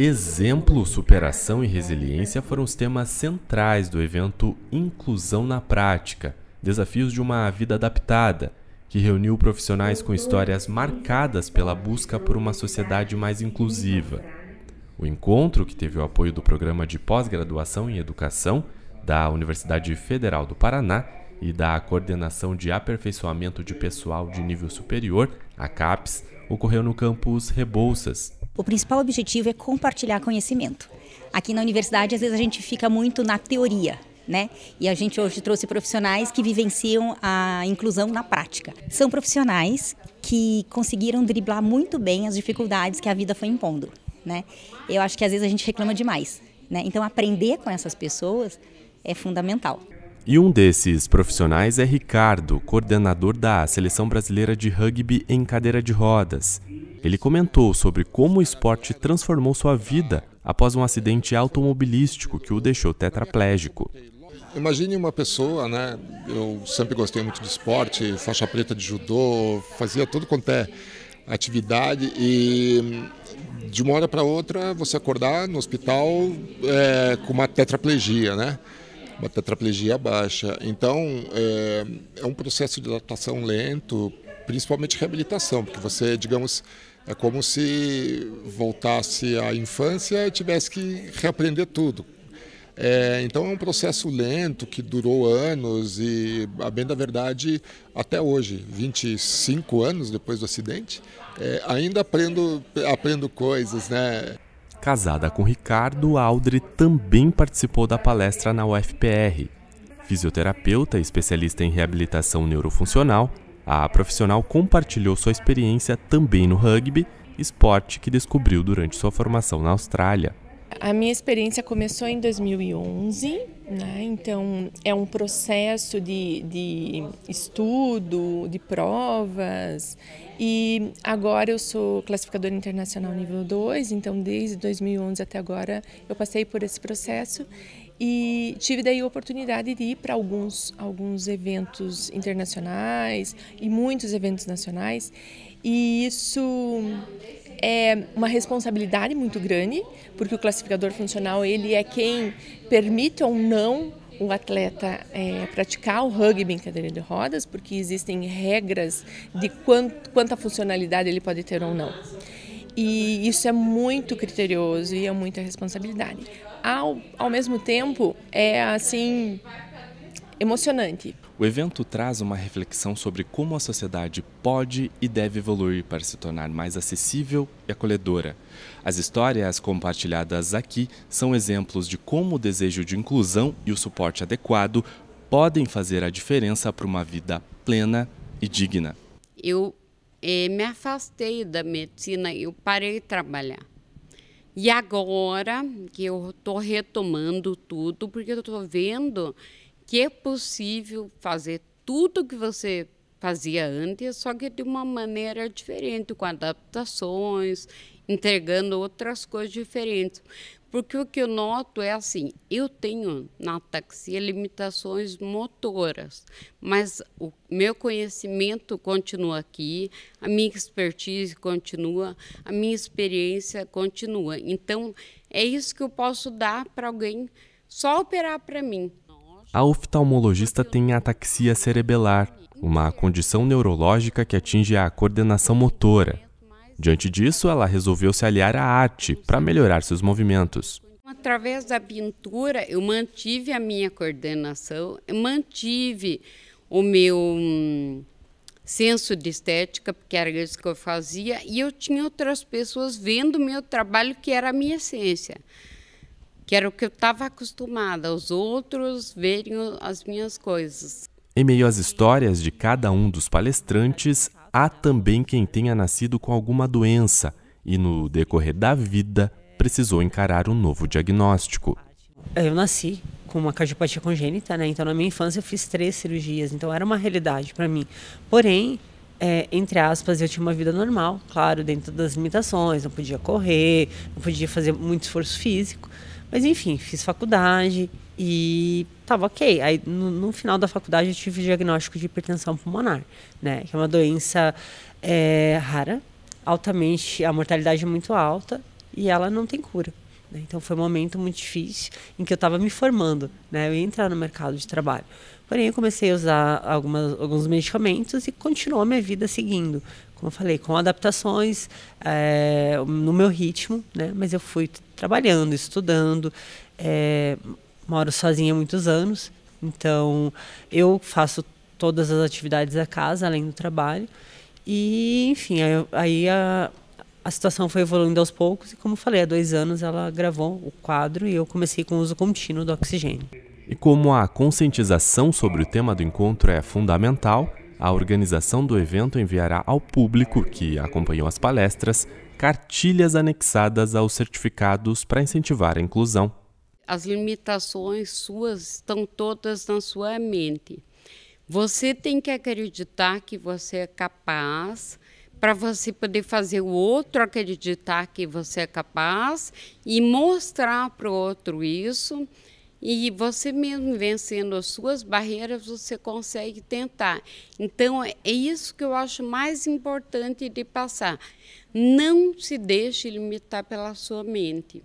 Exemplo, superação e resiliência foram os temas centrais do evento Inclusão na Prática Desafios de uma Vida Adaptada, que reuniu profissionais com histórias marcadas pela busca por uma sociedade mais inclusiva. O encontro, que teve o apoio do Programa de Pós-Graduação em Educação da Universidade Federal do Paraná e da Coordenação de Aperfeiçoamento de Pessoal de Nível Superior, a CAPES, ocorreu no campus Rebouças, o principal objetivo é compartilhar conhecimento. Aqui na universidade, às vezes a gente fica muito na teoria, né? E a gente hoje trouxe profissionais que vivenciam a inclusão na prática. São profissionais que conseguiram driblar muito bem as dificuldades que a vida foi impondo, né? Eu acho que às vezes a gente reclama demais, né? Então aprender com essas pessoas é fundamental. E um desses profissionais é Ricardo, coordenador da Seleção Brasileira de Rugby em cadeira de rodas. Ele comentou sobre como o esporte transformou sua vida após um acidente automobilístico que o deixou tetraplégico. Imagine uma pessoa, né? Eu sempre gostei muito de esporte, faixa preta de judô, fazia tudo quanto é atividade e de uma hora para outra você acordar no hospital é, com uma tetraplegia, né? Uma tetraplegia baixa. Então é, é um processo de adaptação lento principalmente reabilitação, porque você, digamos, é como se voltasse à infância e tivesse que reaprender tudo. É, então é um processo lento que durou anos e, a bem da verdade, até hoje, 25 anos depois do acidente, é, ainda aprendo, aprendo coisas, né? Casada com Ricardo, Aldre também participou da palestra na UFPR. Fisioterapeuta especialista em reabilitação neurofuncional, a profissional compartilhou sua experiência também no rugby, esporte que descobriu durante sua formação na Austrália. A minha experiência começou em 2011, né? então é um processo de, de estudo, de provas, e agora eu sou classificadora internacional nível 2, então desde 2011 até agora eu passei por esse processo e tive daí a oportunidade de ir para alguns, alguns eventos internacionais e muitos eventos nacionais. E isso é uma responsabilidade muito grande, porque o classificador funcional ele é quem permite ou não o atleta é, praticar o rugby em cadeira de rodas, porque existem regras de quant, quanta funcionalidade ele pode ter ou não. E isso é muito criterioso e é muita responsabilidade. Ao, ao mesmo tempo, é assim emocionante. O evento traz uma reflexão sobre como a sociedade pode e deve evoluir para se tornar mais acessível e acolhedora. As histórias compartilhadas aqui são exemplos de como o desejo de inclusão e o suporte adequado podem fazer a diferença para uma vida plena e digna. Eu e me afastei da medicina, eu parei de trabalhar. E agora que eu estou retomando tudo, porque eu estou vendo que é possível fazer tudo que você fazia antes, só que de uma maneira diferente, com adaptações, entregando outras coisas diferentes. Porque o que eu noto é assim, eu tenho na ataxia limitações motoras, mas o meu conhecimento continua aqui, a minha expertise continua, a minha experiência continua. Então, é isso que eu posso dar para alguém só operar para mim. A oftalmologista tem ataxia cerebelar, uma condição neurológica que atinge a coordenação motora, Diante disso, ela resolveu se aliar à arte para melhorar seus movimentos. Através da pintura, eu mantive a minha coordenação, mantive o meu hum, senso de estética, porque era isso que eu fazia, e eu tinha outras pessoas vendo o meu trabalho, que era a minha essência, que era o que eu estava acostumada, os outros verem as minhas coisas. Em meio às histórias de cada um dos palestrantes, há também quem tenha nascido com alguma doença e, no decorrer da vida, precisou encarar um novo diagnóstico. É, eu nasci com uma cardiopatia congênita, né? Então, na minha infância, eu fiz três cirurgias. Então, era uma realidade para mim. Porém, é, entre aspas, eu tinha uma vida normal, claro, dentro das limitações. Não podia correr, não podia fazer muito esforço físico. Mas enfim, fiz faculdade e tava ok. Aí no, no final da faculdade eu tive o diagnóstico de hipertensão pulmonar, né? Que é uma doença é, rara, altamente, a mortalidade é muito alta e ela não tem cura. Né? Então foi um momento muito difícil em que eu estava me formando, né? Eu ia entrar no mercado de trabalho. Porém, eu comecei a usar algumas, alguns medicamentos e continuou a minha vida seguindo como eu falei, com adaptações é, no meu ritmo, né? Mas eu fui trabalhando, estudando. É, moro sozinha há muitos anos, então eu faço todas as atividades da casa, além do trabalho. E, enfim, aí, aí a, a situação foi evoluindo aos poucos. E, como falei, há dois anos ela gravou o quadro e eu comecei com o uso contínuo do oxigênio. E como a conscientização sobre o tema do encontro é fundamental, a organização do evento enviará ao público que acompanhou as palestras cartilhas anexadas aos certificados para incentivar a inclusão. As limitações suas estão todas na sua mente. Você tem que acreditar que você é capaz para você poder fazer o outro acreditar que você é capaz e mostrar para o outro isso e você mesmo vencendo as suas barreiras, você consegue tentar. Então, é isso que eu acho mais importante de passar. Não se deixe limitar pela sua mente.